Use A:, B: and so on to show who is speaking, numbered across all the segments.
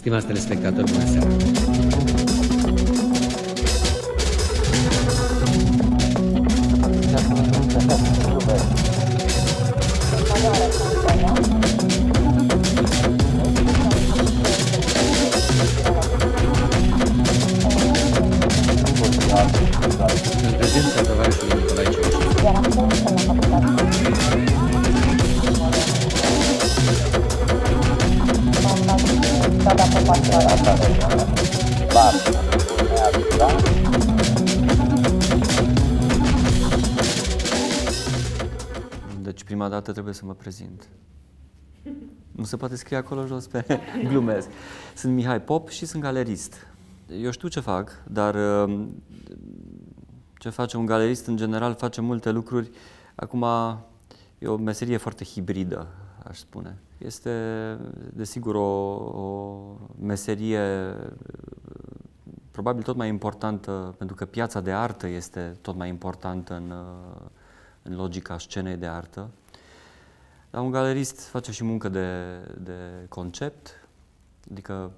A: Estimados telespectadores, Buenas tardes. se poate scrie acolo jos pe glumez. Sunt Mihai Pop și sunt galerist. Eu știu ce fac, dar um, ce face un galerist în general face multe lucruri. Acum e o meserie foarte hibridă, aș spune. Este, desigur, o, o meserie probabil tot mai importantă, pentru că piața de artă este tot mai importantă în, uh, în logica scenei de artă. Dar un galerist face și muncă de, de concept, adică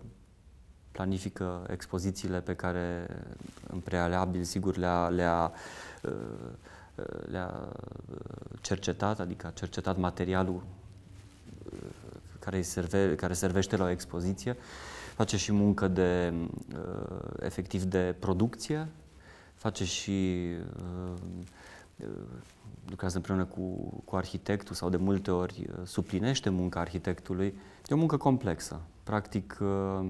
A: planifică expozițiile pe care în prealabil, sigur, le-a, le-a, uh, uh, le-a uh, cercetat, adică a cercetat materialul care, serve, care servește la o expoziție. Face și muncă de, efectiv de producție, face și lucrează împreună cu, cu arhitectul sau de multe ori uh, suplinește munca arhitectului. E o muncă complexă. Practic, uh,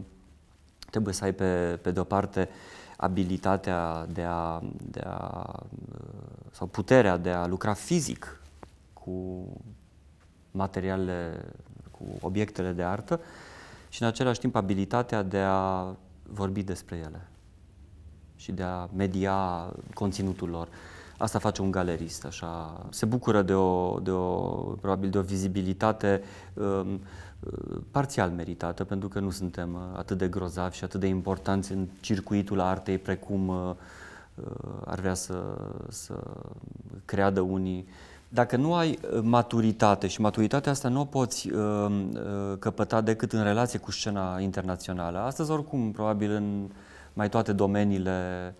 A: trebuie să ai pe, pe de-o parte abilitatea de a, de a, uh, sau puterea de a lucra fizic cu materialele, cu obiectele de artă și în același timp abilitatea de a vorbi despre ele și de a media conținutul lor. Asta face un galerist, așa. Se bucură de o, de o probabil de o vizibilitate um, parțial meritată, pentru că nu suntem uh, atât de grozavi și atât de importanți în circuitul artei precum uh, uh ar vrea să, să creadă unii. Dacă nu ai uh, maturitate și maturitatea asta nu o poți um, uh, căpăta decât în relație cu scena internațională, astăzi oricum probabil în mai toate domeniile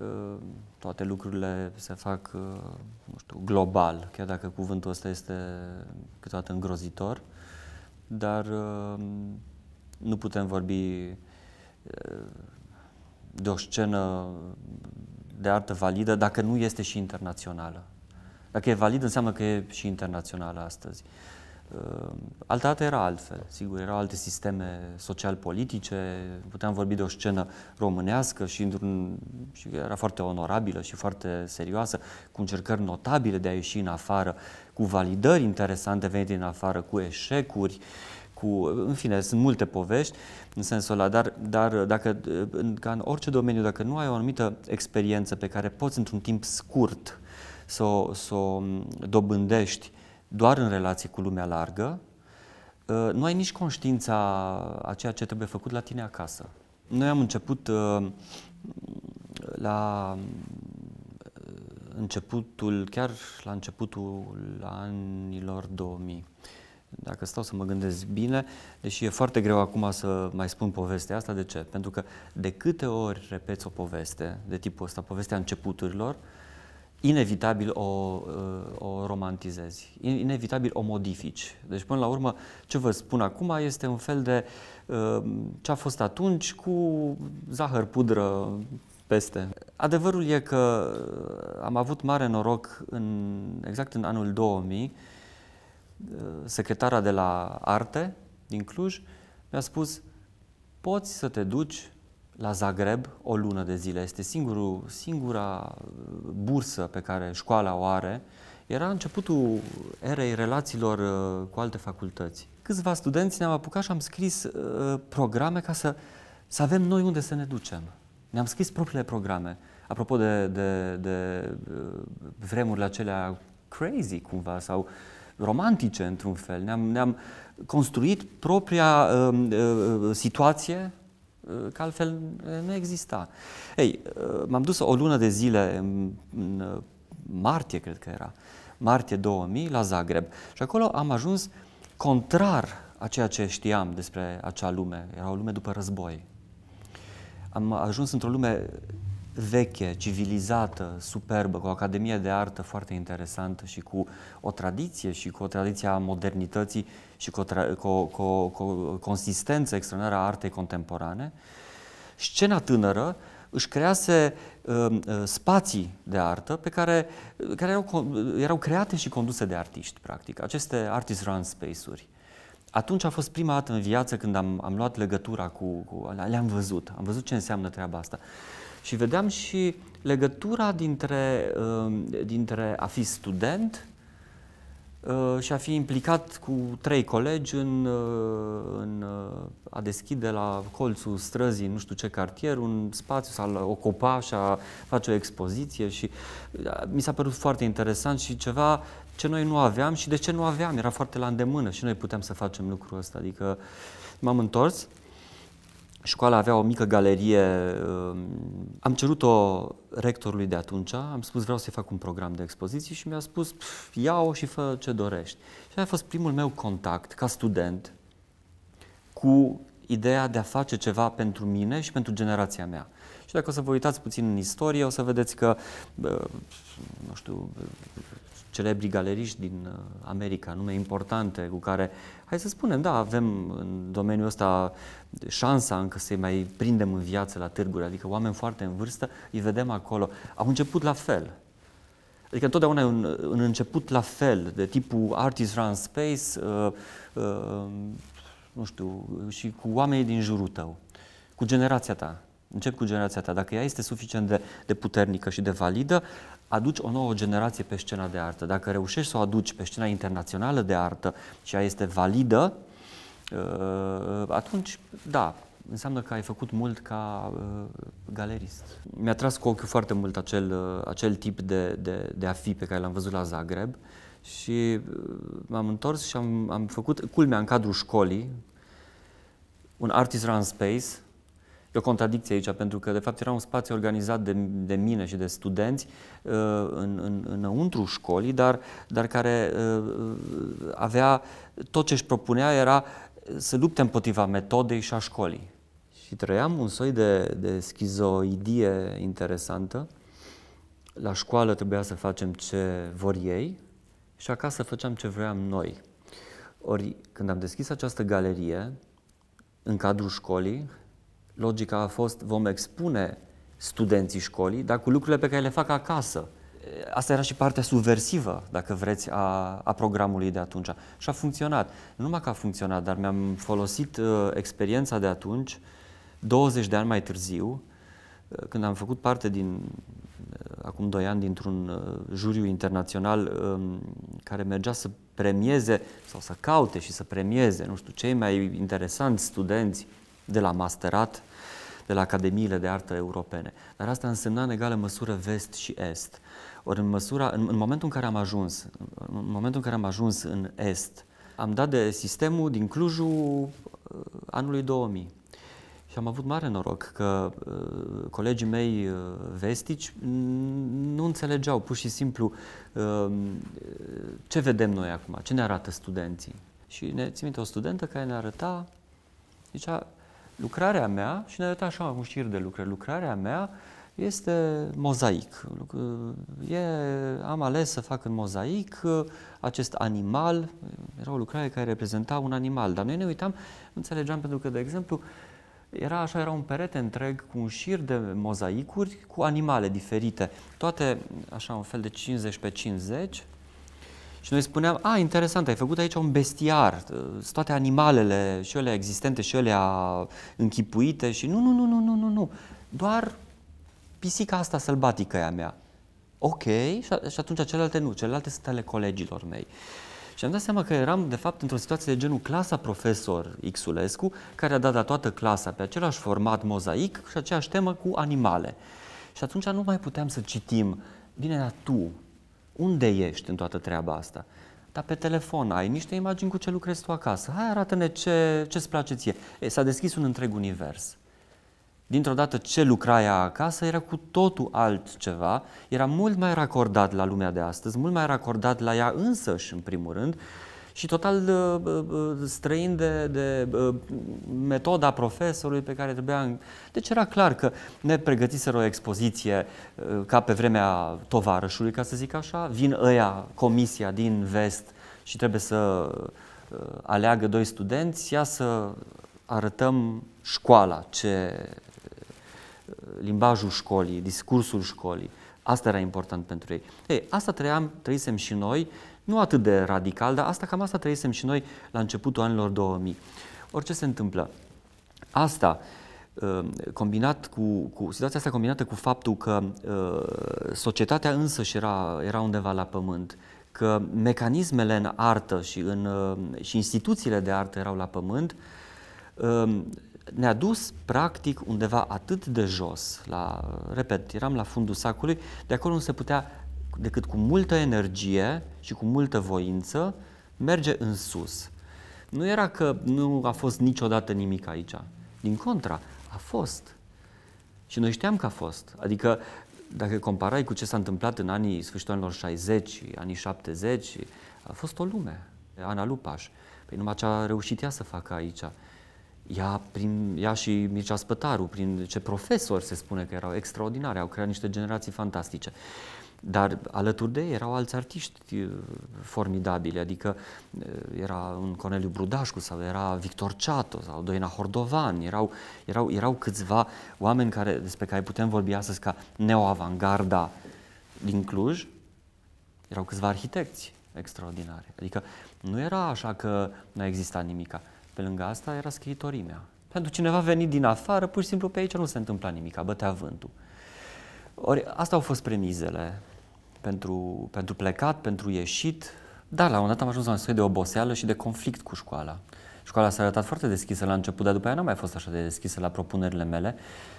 A: Ehm, toate lucrurile se fac, ehm, nu știu, global, chiar dacă cuvântul ăsta este câteodată îngrozitor, dar ehm, nu putem vorbi de o scenă de artă validă dacă nu este și internațională. Dacă e valid, înseamnă că e și internațională astăzi. Ehm, altă era altfel, sigur, erau alte sisteme social-politice, puteam vorbi de o scenă românească și, într-un, și era foarte onorabilă și foarte serioasă, cu încercări notabile de a ieși în afară, cu validări interesante venite în afară, cu eșecuri, cu, în fine, sunt multe povești în sensul ăla, dar, dar dacă, ca în orice domeniu, dacă nu ai o anumită experiență pe care poți într-un timp scurt să o, să o dobândești, doar în relație cu lumea largă, uh, nu ai nici conștiința a ceea ce trebuie făcut la tine acasă. Noi am început uh, la uh, începutul, chiar la începutul anilor 2000. Dacă stau să mă gândesc bine, deși e foarte greu acum să mai spun povestea asta, de ce? Pentru că de câte ori repeți o poveste de tipul ăsta, povestea începuturilor, uh, inevitabil o, o romantizezi, inevitabil o modifici. Deci, până la urmă, ce vă spun acum este un fel de uh, ce a fost atunci cu zahăr pudră peste. Adevărul e că uh, am avut mare noroc în, exact în anul 2000, uh, secretara de la Arte din Cluj mi-a spus poți să te duci la Zagreb o lună de zile. Este singurul, singura uh, bursă pe care școala o are. Era începutul erei relațiilor uh, cu alte facultăți. Câțiva studenți ne-am apucat și am scris uh, programe ca să, să avem noi unde să ne ducem. Ne-am scris propriile programe. Apropo de, de, de uh, vremurile acelea crazy cumva sau romantice într-un fel, ne-am, ne-am construit propria uh, uh, situație Uh, că altfel uh, nu exista. Ei, uh, m-am dus o lună de zile în martie, cred că era, martie 2000, la Zagreb. Și acolo am ajuns contrar a ceea ce știam despre acea lume. Era o lume după război. Am ajuns într-o lume veche, civilizată, superbă, cu o academie de artă foarte interesantă și cu o tradiție și cu o tradiție a modernității și cu o, cu, cu, cu o consistență extraordinară a artei contemporane, scena tânără își crease um, uh, spații de artă pe care, care erau, erau create și conduse de artiști, practic, aceste artist run space-uri. Atunci a fost prima dată în viață când am, am luat legătura cu, cu le-am văzut, am văzut ce înseamnă treaba asta. Și vedeam și legătura dintre, uh, dintre a fi student Uh, și a fi implicat cu trei colegi în, uh, în uh, a deschide la colțul străzii, nu știu ce cartier, un spațiu, să-l ocupa și a face o expoziție și mi s-a părut foarte interesant și ceva ce noi nu aveam și de ce nu aveam, era foarte la îndemână și noi putem să facem lucrul ăsta, adică m-am întors, Școala avea o mică galerie. Um, am cerut-o rectorului de atunci, am spus vreau să-i fac un program de expoziții și mi-a spus ia-o și fă ce dorești. Și a fost primul meu contact ca student cu ideea de a face ceva pentru mine și pentru generația mea. Și dacă o să vă uitați puțin în istorie, o să vedeți că, nu știu, celebri galeriști din uh, America, nume importante cu care, hai să spunem, da, avem în domeniul ăsta șansa încă să-i mai prindem în viață la târguri, adică oameni foarte în vârstă, îi vedem acolo. Au început la fel. Adică întotdeauna e un, un început la fel, de tipul artist run space, uh, uh, nu știu, și cu oamenii din jurul tău, cu generația ta. Încep cu generația ta. Dacă ea este suficient de, de puternică și de validă, aduci o nouă generație pe scena de artă. Dacă reușești să o aduci pe scena internațională de artă și ea este validă, uh, atunci, da, înseamnă că ai făcut mult ca uh, galerist. Mi-a tras cu ochiul foarte mult acel, uh, acel tip de, de, de a fi pe care l-am văzut la Zagreb și m-am întors și am, am făcut, culmea, în cadrul școlii, un artist run space E o contradicție aici, pentru că, de fapt, era un spațiu organizat de, de mine și de studenți uh, în, în, înăuntru școlii, dar, dar care uh, avea tot ce își propunea era să lupte împotriva metodei și a școlii. Și trăiam un soi de, de schizoidie interesantă. La școală trebuia să facem ce vor ei și acasă făceam ce vroiam noi. Ori, când am deschis această galerie, în cadrul școlii, Logica a fost, vom expune studenții școlii, dar cu lucrurile pe care le fac acasă. Asta era și partea subversivă, dacă vreți, a, a programului de atunci. Și a funcționat. Nu numai că a funcționat, dar mi-am folosit uh, experiența de atunci, 20 de ani mai târziu, uh, când am făcut parte din, uh, acum 2 ani, dintr-un uh, juriu internațional um, care mergea să premieze sau să caute și să premieze, nu știu, cei mai interesanți studenți de la masterat, de la Academiile de Artă Europene. Dar asta însemna în egală măsură vest și est. Ori în, măsura, în, în momentul în care am ajuns, în momentul în care am ajuns în est, am dat de sistemul din Clujul uh, anului 2000. Și am avut mare noroc că uh, colegii mei uh, vestici nu înțelegeau pur și simplu uh, ce vedem noi acum, ce ne arată studenții. Și ne țin o studentă care ne arăta, zicea, lucrarea mea, și ne dat așa un șir de lucrări, lucrarea mea este mozaic. E, am ales să fac în mozaic uh, acest animal, era o lucrare care reprezenta un animal, dar noi ne uitam, înțelegeam pentru că, de exemplu, era așa, era un perete întreg cu un șir de mozaicuri cu animale diferite, toate așa un fel de 50 pe 50, și noi spuneam, a, interesant, ai făcut aici un bestiar, sunt ă, toate animalele și ele existente și ele închipuite și nu, nu, nu, nu, nu, nu, nu, doar pisica asta sălbatică e a mea. Ok, și atunci celelalte nu, celelalte sunt ale colegilor mei. Și am dat seama că eram, de fapt, într-o situație de genul clasa profesor Xulescu, care a dat la toată clasa pe același format mozaic și aceeași temă cu animale. Și atunci nu mai puteam să citim, bine, dar tu, unde ești în toată treaba asta? Dar pe telefon ai niște imagini cu ce lucrezi tu acasă. Hai, arată-ne ce, ce-ți place ție. E, s-a deschis un întreg univers. Dintr-o dată ce lucrai acasă era cu totul altceva, era mult mai racordat la lumea de astăzi, mult mai racordat la ea însăși, în primul rând, și total uh, uh, uh, străin de, de metoda profesorului pe care trebuia... Deci era clar că ne pregătiseră o expoziție ca pe vremea tovarășului, ca să zic așa, vin ăia, comisia din vest și trebuie să aleagă doi studenți, ia să arătăm școala, ce limbajul școlii, discursul școlii. Asta era important pentru ei. Ei, asta trăiam, trăisem și noi, nu atât de radical, dar asta cam asta trăiesem și noi la începutul anilor 2000. Orice se întâmplă. Asta, uh, combinat cu, cu situația asta combinată cu faptul că uh, societatea însă, era, era undeva la pământ, că mecanismele în artă și, în, uh, și instituțiile de artă erau la pământ, ne-a dus practic undeva atât de jos, la, repet, eram la fundul sacului, de acolo nu se putea decât cu multă energie și cu multă voință, merge în sus. Nu era că nu a fost niciodată nimic aici. Din contra, a fost. Și noi știam că a fost. Adică, dacă comparai cu ce s-a întâmplat în anii sfârșitul anilor 60, anii 70, a fost o lume. Ana Lupaș. Păi numai ce a reușit ea să facă aici. Ea, prin, ea și Mircea Spătaru, prin ce profesori se spune că erau extraordinare, au creat niște generații fantastice. Dar alături de ei erau alți artiști uh, formidabili, adică uh, era un Corneliu Brudașcu sau era Victor Ciato, sau Doina Hordovan, erau, erau, erau câțiva oameni care, despre care putem vorbi astăzi ca neoavangarda din Cluj, erau câțiva arhitecți extraordinare. Adică nu era așa că nu exista nimica. Pe lângă asta era scriitorimea. Pentru cineva venit din afară, pur și simplu pe aici nu se întâmpla nimic, bătea vântul. Ori asta au fost premizele pentru, pentru plecat, pentru ieșit, dar la un moment dat am ajuns la un soi de oboseală și de conflict cu școala. Școala s-a arătat foarte deschisă la început, dar după aia n-a mai fost așa de deschisă la propunerile mele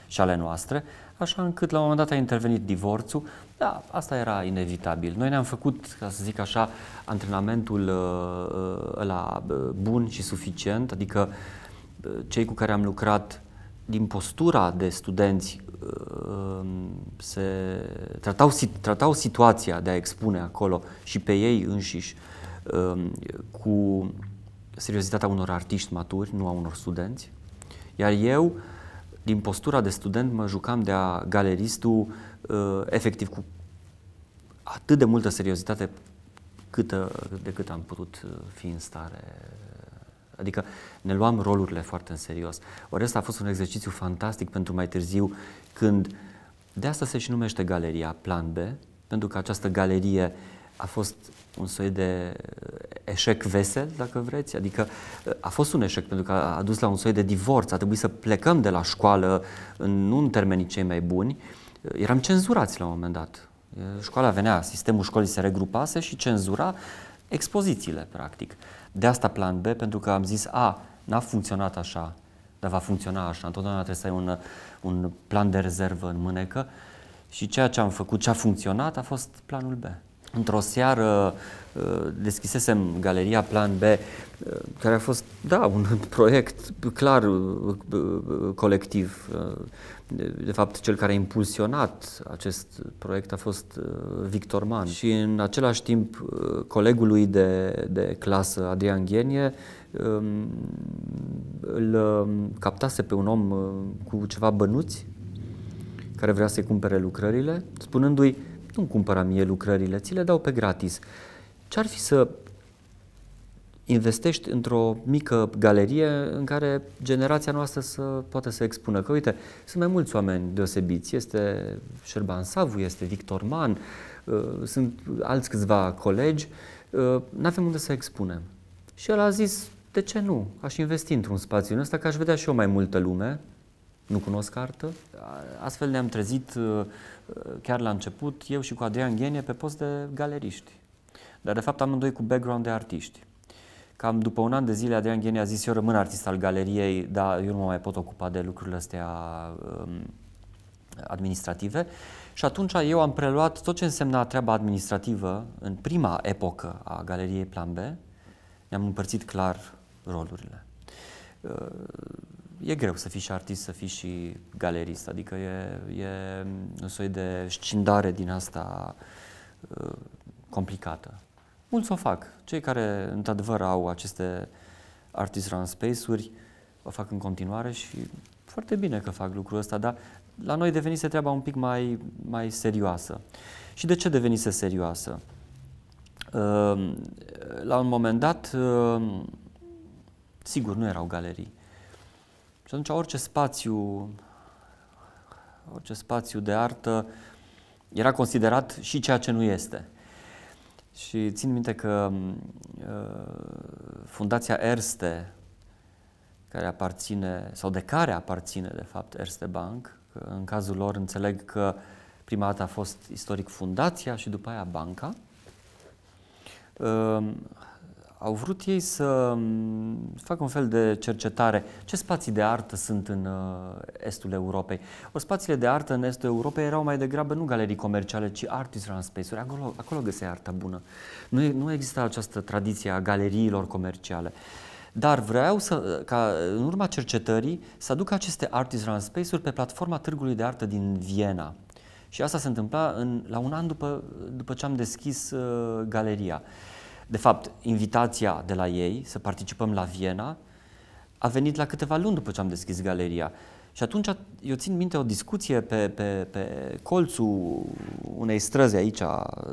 A: și ale noastre, așa încât la un moment dat a intervenit divorțul, da, asta era inevitabil. Noi ne-am făcut, ca să zic așa, antrenamentul uh, uh, la uh, bun și suficient, adică cei cu care am lucrat din postura de studenți se tratau, tratau situația de a expune acolo și pe ei înșiși um, cu seriozitatea unor artiști maturi, nu a unor studenți. Iar eu, din postura de student, mă jucam de a galeristul uh, efectiv cu atât de multă seriozitate cât de cât am putut uh, fi în stare. Adică ne luam rolurile foarte în serios. Ori asta a fost un exercițiu fantastic pentru mai târziu, când uh, de asta se și numește galeria Plan B, pentru că această galerie a fost un soi de uh, eșec vesel, dacă vreți, adică uh, a fost un eșec pentru că a dus la un soi de divorț, a trebuit să plecăm de la școală în, nu în termenii cei mai buni, uh, eram cenzurați la un moment dat. Școala venea, sistemul școlii se regrupase și cenzura expozițiile, practic. De asta plan B, pentru că am zis, a, n-a funcționat așa, dar va funcționa așa. Întotdeauna trebuie să ai un, un plan de rezervă în mânecă și ceea ce am făcut, ce a funcționat, a fost planul B într-o seară uh, deschisesem galeria Plan B, uh, care a fost, da, un proiect clar uh, colectiv. De, fapt, cel care a impulsionat acest proiect a fost Victor Man. Și în același timp, colegului de, de clasă, Adrian Ghenie, um, îl um, captase pe un om cu ceva bănuți, care vrea să-i cumpere lucrările, spunându-i nu-mi cumpăra mie lucrările, ți le dau pe gratis. Ce-ar fi să investești într-o mică galerie în care generația noastră să poată să expună. Că uite, sunt mai mulți oameni deosebiți. Este Șerban Savu, este Victor Man, uh, sunt alți câțiva colegi. Uh, nu avem unde să expunem. Și el a zis, de ce nu? Aș investi într-un spațiu în ăsta ca aș vedea și eu mai multă lume, nu cunosc artă, Astfel ne-am trezit uh, chiar la început, eu și cu Adrian Ghenie, pe post de galeriști. Dar de fapt amândoi cu background de artiști. Cam după un an de zile, Adrian Ghenie a zis, eu rămân artist al galeriei, dar eu nu mă mai pot ocupa de lucrurile astea um, administrative. Și atunci eu am preluat tot ce însemna treaba administrativă în prima epocă a galeriei Plan B. Ne-am împărțit clar rolurile uh, e greu să fii și artist, să fii și galerist, adică e, e un soi de scindare din asta uh, complicată. Mulți o fac. Cei care, într-adevăr, au aceste artist run space-uri, o fac în continuare și foarte bine că fac lucrul ăsta, dar la noi devenise treaba un pic mai, mai serioasă. Și de ce devenise serioasă? Uh, la un moment dat, uh, sigur, nu erau galerii și atunci orice spațiu, orice spațiu de artă era considerat și ceea ce nu este. Și țin minte că uh, Fundația Erste, care aparține, sau de care aparține, de fapt, Erste Bank, în cazul lor înțeleg că prima dată a fost istoric fundația și după aia banca, uh, au vrut ei să mm, facă un fel de cercetare. Ce spații de artă sunt în uh, estul Europei? O, spațiile de artă în estul Europei erau mai degrabă nu galerii comerciale, ci run space-uri. Acolo, acolo găseai arta bună. Nu, nu exista această tradiție a galeriilor comerciale. Dar vreau să, uh, ca uh, în urma cercetării să aduc aceste run space-uri pe platforma Târgului de Artă din Viena. Și asta se întâmpla în, la un an după, după ce am deschis uh, galeria de fapt, invitația de la ei să participăm la Viena a venit la câteva luni după ce am deschis galeria. Și atunci eu țin minte o discuție pe, pe, pe colțul unei străzi aici,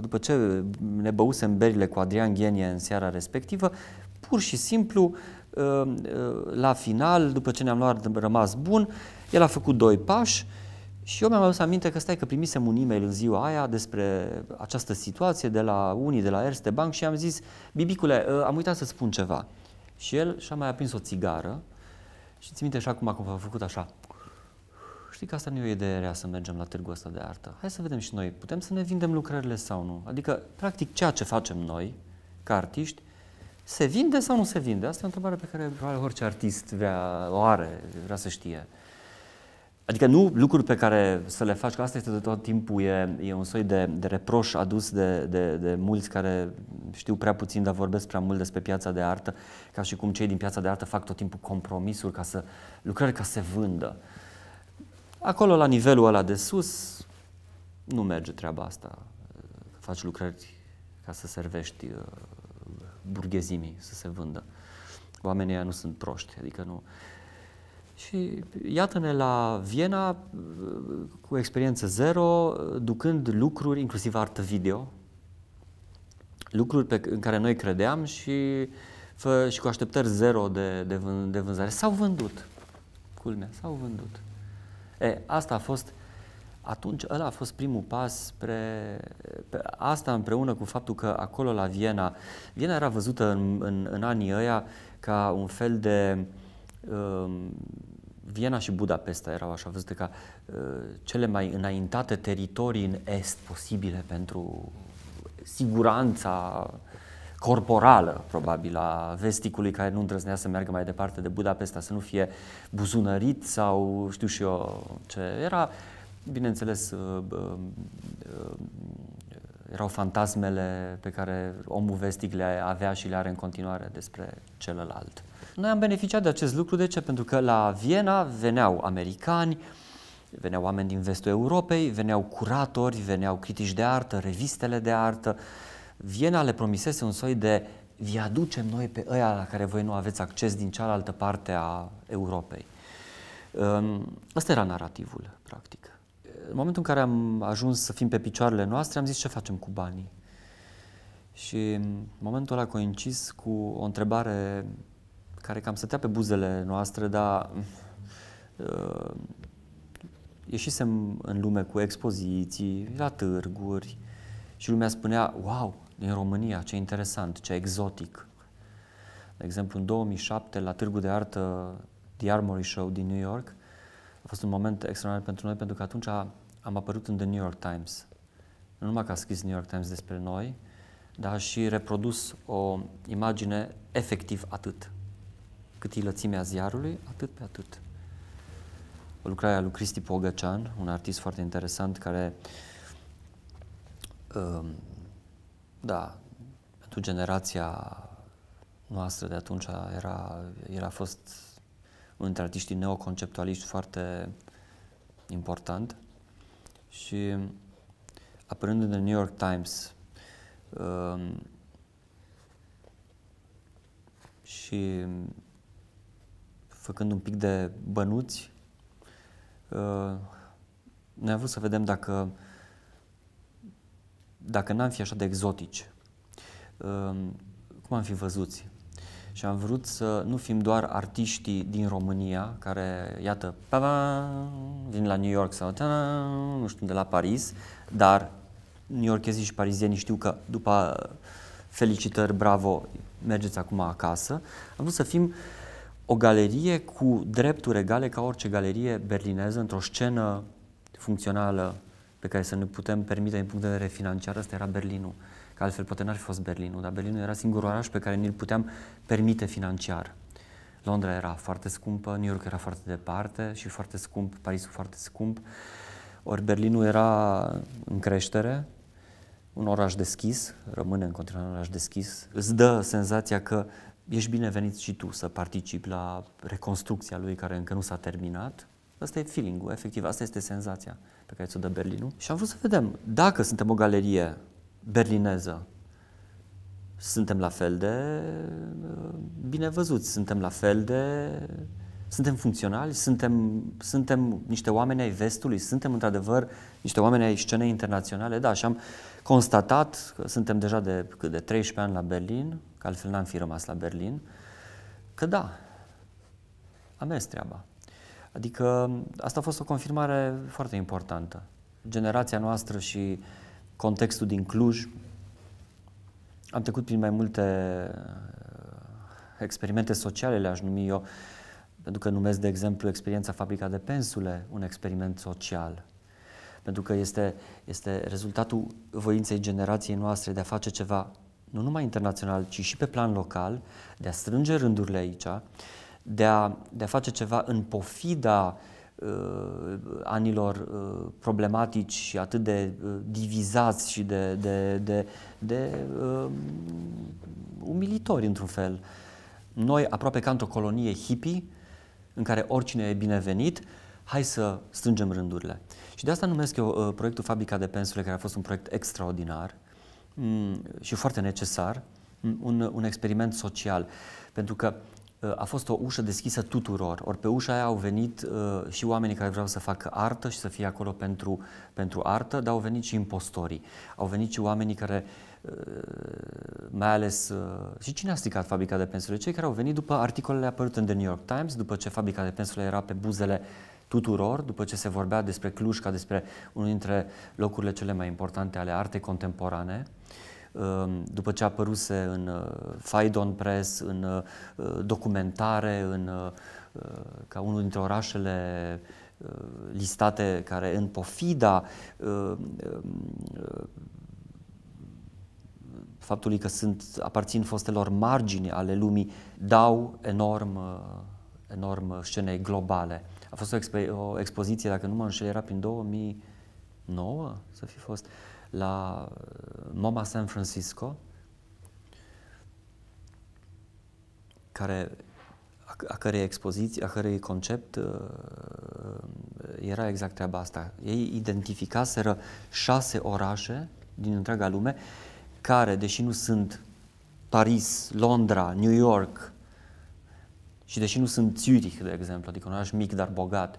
A: după ce ne băusem berile cu Adrian Ghenie în seara respectivă, pur și simplu, ă, ă, la final, după ce ne-am luat rămas bun, el a făcut doi pași, și eu mi-am adus aminte că stai că primisem un e-mail în ziua aia despre această situație de la unii de la Erste Bank și am zis, Bibicule, ă, am uitat să spun ceva. Și el și-a mai aprins o țigară și ți minte și acum cum a făcut așa. Știi că asta nu e o idee rea să mergem la târgul ăsta de artă. Hai să vedem și noi, putem să ne vindem lucrările sau nu? Adică, practic, ceea ce facem noi, ca artiști, se vinde sau nu se vinde? Asta e o întrebare pe care probabil orice artist vrea, o are, vrea să știe. Adică nu lucruri pe care să le faci, că asta este de tot timpul, e, e un soi de, de reproș adus de, de, de mulți care știu prea puțin, dar vorbesc prea mult despre piața de artă, ca și cum cei din piața de artă fac tot timpul compromisuri ca să lucrări ca să se vândă. Acolo, la nivelul ăla de sus, nu merge treaba asta. Faci lucrări ca să servești uh, burghezimii, să se vândă. Oamenii ăia nu sunt proști, adică nu... Și iată-ne la Viena uh, cu experiență zero, ducând lucruri, inclusiv artă video, lucruri pe, în care noi credeam și, fă, și cu așteptări zero de, de, vân, de vânzare. S-au vândut. Culmea, s-au vândut. E, asta a fost, atunci ăla a fost primul pas spre, pe, asta împreună cu faptul că acolo la Viena, Viena era văzută în, în, în anii ăia ca un fel de um, Viena și Budapesta erau așa văzute ca uh, cele mai înaintate teritorii în est posibile pentru siguranța corporală, probabil, a vesticului care nu îndrăznea să meargă mai departe de Budapesta, să nu fie buzunărit sau știu și eu ce. Era, bineînțeles, uh, uh, uh, erau fantasmele pe care omul vestic le avea și le are în continuare despre celălalt. Noi am beneficiat de acest lucru, de ce? Pentru că la Viena veneau americani, veneau oameni din vestul Europei, veneau curatori, veneau critici de artă, revistele de artă. Viena le promisese un soi de vi aducem noi pe ăia la care voi nu aveți acces din cealaltă parte a Europei. Asta ehm, era narativul, practic. În momentul în care am ajuns să fim pe picioarele noastre, am zis ce facem cu banii. Și momentul ăla a coincis cu o întrebare care cam stătea pe buzele noastre, dar uh, ieșisem în lume cu expoziții, la târguri și lumea spunea, wow, din România, ce interesant, ce exotic. De exemplu, în 2007, la târgu de Artă The Armory Show din New York, a fost un moment extraordinar pentru noi, pentru că atunci am apărut în The New York Times. Nu numai că a scris New York Times despre noi, dar și reprodus o imagine efectiv atât cât e lățimea ziarului, atât pe atât. Lucrarea lui Cristi Pogăcean, un artist foarte interesant care, um, da, pentru generația noastră de atunci era, era fost între artiștii neoconceptualiști foarte important și apărând în The New York Times um, și făcând un pic de bănuți, uh, noi am vrut să vedem dacă, dacă n-am fi așa de exotici, uh, cum am fi văzuți. Și am vrut să nu fim doar artiștii din România, care, iată, pa vin la New York sau ta nu știu, de la Paris, dar New Yorkezii și parizienii știu că după felicitări, bravo, mergeți acum acasă. Am vrut să fim uh, o galerie cu drepturi egale ca orice galerie berlineză, într-o scenă funcțională pe care să ne putem permite din punct de vedere financiar, asta era Berlinul. Că altfel poate n-ar fi fost Berlinul, dar Berlinul era singurul oraș pe care ni-l puteam permite financiar. Londra era foarte scumpă, New York era foarte departe și foarte scump, Parisul foarte scump. Ori Berlinul era în creștere, un oraș deschis, rămâne în continuare un oraș deschis. Îți dă senzația că ești binevenit și tu să participi la reconstrucția lui care încă nu s-a terminat. Asta e feeling-ul, efectiv, asta este senzația pe care ți-o dă Berlinul. Și am vrut să vedem dacă suntem o galerie berlineză, suntem la fel de uh, bine văzuți, suntem la fel de... Suntem funcționali, suntem, suntem niște oameni ai vestului, suntem într-adevăr niște oameni ai scenei internaționale, da, și am constatat că suntem deja de, cât de 13 ani la Berlin, că altfel n-am fi rămas la Berlin, că da, a mers treaba. Adică asta a fost o confirmare foarte importantă. Generația noastră și contextul din Cluj, am trecut prin mai multe uh, experimente sociale, le-aș numi eu, pentru că numesc, de exemplu, experiența Fabrica de Pensule un experiment social. Pentru că este, este rezultatul voinței generației noastre de a face ceva nu numai internațional, ci și pe plan local, de a strânge rândurile aici, de a, de a face ceva în pofida uh, anilor uh, problematici și atât de uh, divizați și de, de, de, de uh, umilitori, într-un fel. Noi, aproape ca într-o colonie hippie, în care oricine e binevenit, hai să strângem rândurile. Și de asta numesc eu uh, proiectul Fabrica de Pensule, care a fost un proiect extraordinar, uh, Mm, și foarte necesar mm, un, un experiment social, pentru că uh, a fost o ușă deschisă tuturor. Ori pe ușa aia au venit uh, și oamenii care vreau să facă artă și să fie acolo pentru, pentru artă, dar au venit și impostorii. Au venit și oamenii care, uh, mai ales, și cine a stricat fabrica de pensule? Cei care au venit după articolele apărute în The New York Times, după ce fabrica de pensule era pe buzele tuturor, după ce se vorbea despre Cluj ca despre unul dintre locurile cele mai importante ale artei contemporane, um, după ce a apăruse în uh, Faidon Press, în uh, documentare, în, uh, ca unul dintre orașele listate care în pofida um, faptului că sunt, aparțin fostelor margini ale lumii, dau enorm, enorm scenei globale. A fost o, expo- o expoziție, dacă nu mă înșel, era prin 2009, să fi fost, la uh, MoMA San Francisco, care, a, a cărei expoziție, a cărei concept uh, era exact treaba asta. Ei identificaseră șase orașe din întreaga lume care, deși nu sunt Paris, Londra, New York, și deși nu sunt Zürich, de exemplu, adică un oraș mic, dar bogat,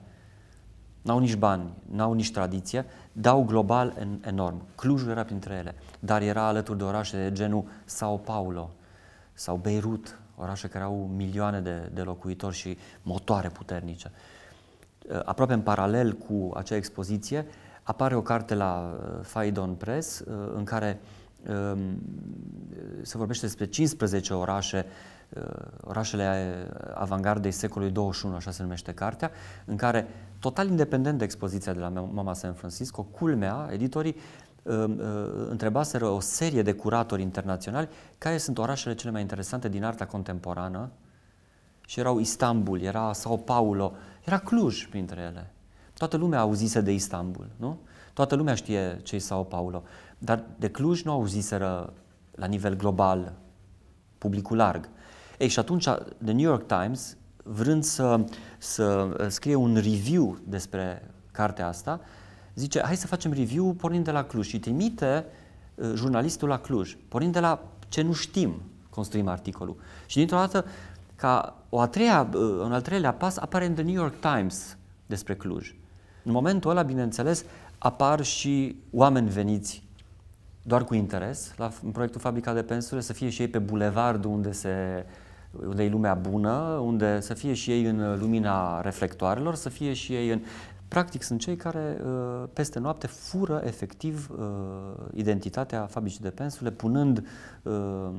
A: n-au nici bani, n-au nici tradiție, dau global en- enorm. Clujul era printre ele, dar era alături de orașe de genul Sao Paulo sau Beirut, orașe care au milioane de, de locuitori și motoare puternice. Eh, aproape în paralel cu acea expoziție apare o carte la eh, Faidon Press eh, în care ehm, se vorbește despre 15 orașe Eh, orașele eh, avangardei secolului 21, așa se numește cartea, în care, total independent de expoziția de la Mama San Francisco, culmea, editorii eh, întrebaseră o serie de curatori internaționali care sunt orașele cele mai interesante din arta contemporană și erau Istanbul, era Sao Paulo, era Cluj printre ele. Toată lumea auzise de Istanbul, nu? Toată lumea știe ce e Sao Paulo, dar de Cluj nu auziseră la nivel global, publicul larg. Ei, și atunci The New York Times, vrând să, să uh, scrie un review despre cartea asta, zice, hai să facem review pornind de la Cluj și trimite uh, jurnalistul la Cluj, pornind de la ce nu știm, construim articolul. Și dintr-o dată, ca o a treia, uh, un al treilea pas, apare în The New York Times despre Cluj. În momentul ăla, bineînțeles, apar și oameni veniți doar cu interes la proiectul Fabrica de Pensule, să fie și ei pe bulevardul unde se unde e lumea bună, unde să fie și ei în lumina reflectoarelor, să fie și ei în... Practic sunt cei care uh, peste noapte fură efectiv uh, identitatea fabricii de pensule, punând, uh,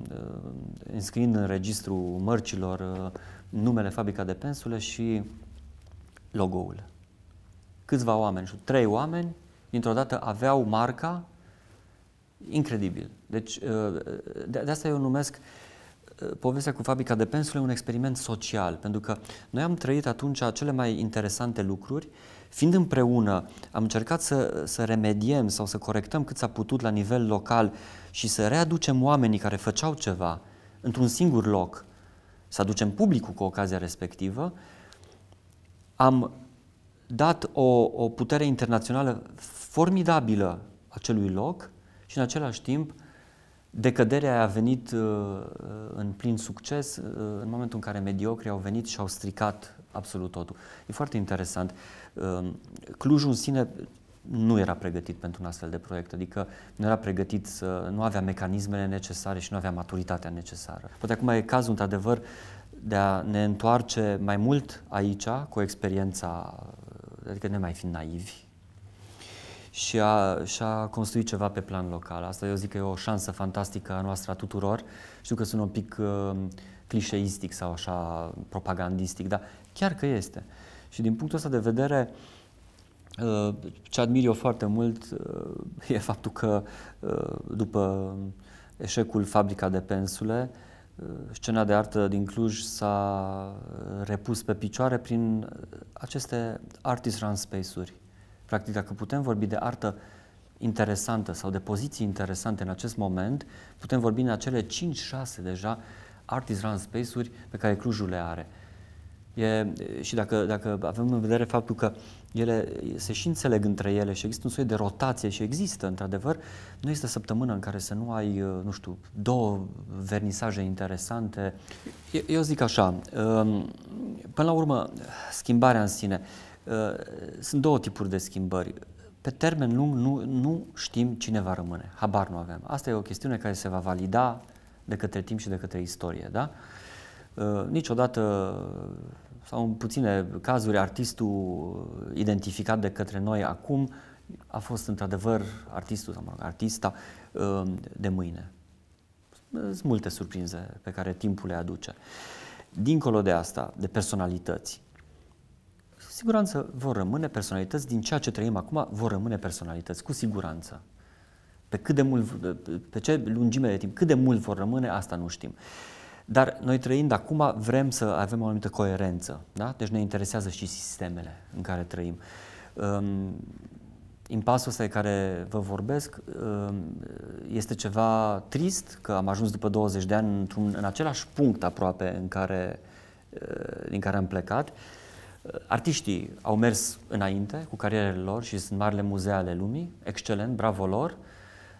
A: înscriind în registru mărcilor numele fabrica de pensule și logo-ul. Câțiva oameni, trei oameni, dintr-o dată aveau marca, incredibil. Deci de, asta eu numesc uh, Eh, povestea cu fabrica de pensule un experiment social, pentru că noi am trăit atunci cele mai interesante lucruri, fiind împreună, am încercat să, să remediem sau să corectăm cât s-a putut la nivel local și să readucem oamenii care făceau ceva într-un singur loc, să aducem publicul cu ocazia respectivă, am dat o, o putere internațională formidabilă acelui loc și în același timp Decăderea a venit uh, uh, în plin succes uh, în momentul în care mediocri au venit și au stricat absolut totul. E foarte interesant. Um, Clujul în sine nu era pregătit pentru un astfel de proiect, adică nu era pregătit să, nu avea mecanismele necesare și nu avea maturitatea necesară. Poate acum e cazul, într-adevăr, de a ne întoarce mai mult aici cu experiența, adică ne mai fi naivi, și a, și a construit ceva pe plan local. Asta eu zic că e o șansă fantastică a noastră a tuturor. Știu că sunt un pic uh, clișeistic sau așa propagandistic, dar chiar că este. Și din punctul ăsta de vedere, uh, ce admir eu foarte mult uh, e faptul că uh, după eșecul Fabrica de Pensule, uh, scena de artă din Cluj s-a uh, repus pe picioare prin uh, aceste artist run space-uri Practic, dacă putem vorbi de artă interesantă sau de poziții interesante în acest moment, putem vorbi în acele 5-6 deja Run space-uri pe care Clujul le are. E, și dacă, dacă avem în vedere faptul că ele se și înțeleg între ele și există un soi de rotație și există, într-adevăr, nu este săptămână în care să nu ai, uh, nu știu, două vernisaje interesante. Eu zic așa, um, până la urmă, schimbarea în sine, Ă, sunt două tipuri de schimbări. Pe termen lung nu, nu știm cine va rămâne. Habar nu avem. Asta e o chestiune care se va valida de către timp și de către istorie. Da? Ă, niciodată sau în puține cazuri, artistul identificat de către noi acum a fost într-adevăr artistul sau mă rog, artista ă, de mâine. Sunt multe surprinze pe care timpul le aduce. Dincolo de asta, de personalități, siguranță vor rămâne personalități, din ceea ce trăim acum vor rămâne personalități, cu siguranță. Pe, cât de mult, pe ce lungime de timp, cât de mult vor rămâne, asta nu știm. Dar noi trăind acum vrem să avem o anumită coerență, da? deci ne interesează și sistemele în care trăim. Um, impasul ăsta de care vă vorbesc ehm, este ceva trist că am ajuns după 20 de ani într-un, în același punct aproape în care, eh, din care am plecat Artiștii au mers înainte cu carierele lor și sunt marile muzee ale lumii, excelent, bravo lor.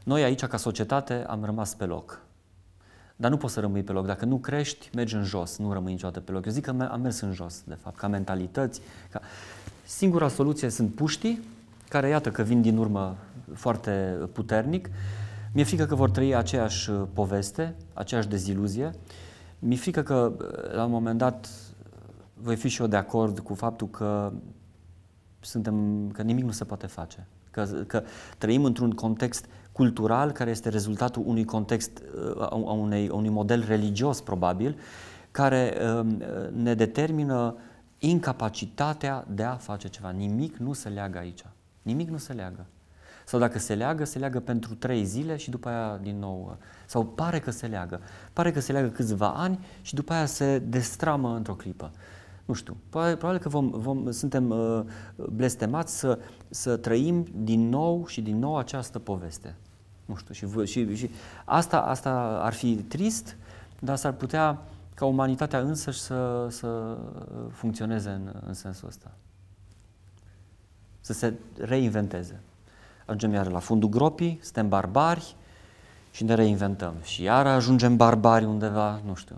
A: Noi aici, ca societate, am rămas pe loc. Dar nu poți să rămâi pe loc. Dacă nu crești, mergi în jos, nu rămâi niciodată pe loc. Eu zic că am mers în jos, de fapt, ca mentalități. Ca... Singura soluție sunt puștii, care iată că vin din urmă foarte puternic. Mi-e frică că vor trăi aceeași poveste, aceeași deziluzie. Mi-e frică că la un moment dat voi fi și eu de acord cu faptul că suntem, că nimic nu se poate face. Că, că trăim într-un context cultural care este rezultatul unui context, uh, a unei, a unui model religios probabil, care um, ne determină incapacitatea de a face ceva. Nimic nu se leagă aici. Nimic nu se leagă. Sau dacă se leagă, se leagă pentru trei zile și după aia din nou. Uh, sau pare că se leagă. Pare că se leagă câțiva ani și după aia se destramă într-o clipă. Nu știu, probabil că vom, vom, suntem uh, blestemați să, să trăim din nou și din nou această poveste. Nu știu, și, și, și asta, asta ar fi trist, dar s-ar putea ca umanitatea însăși să, să funcționeze în, în sensul ăsta. Să se reinventeze. Ajungem iar la fundul gropii, suntem barbari și ne reinventăm. Și iar ajungem barbari undeva, nu știu.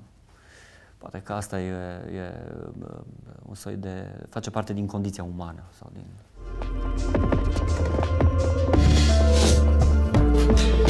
A: Poate că asta e, e un um, soi de... face parte din condiția umană sau din... Thank you.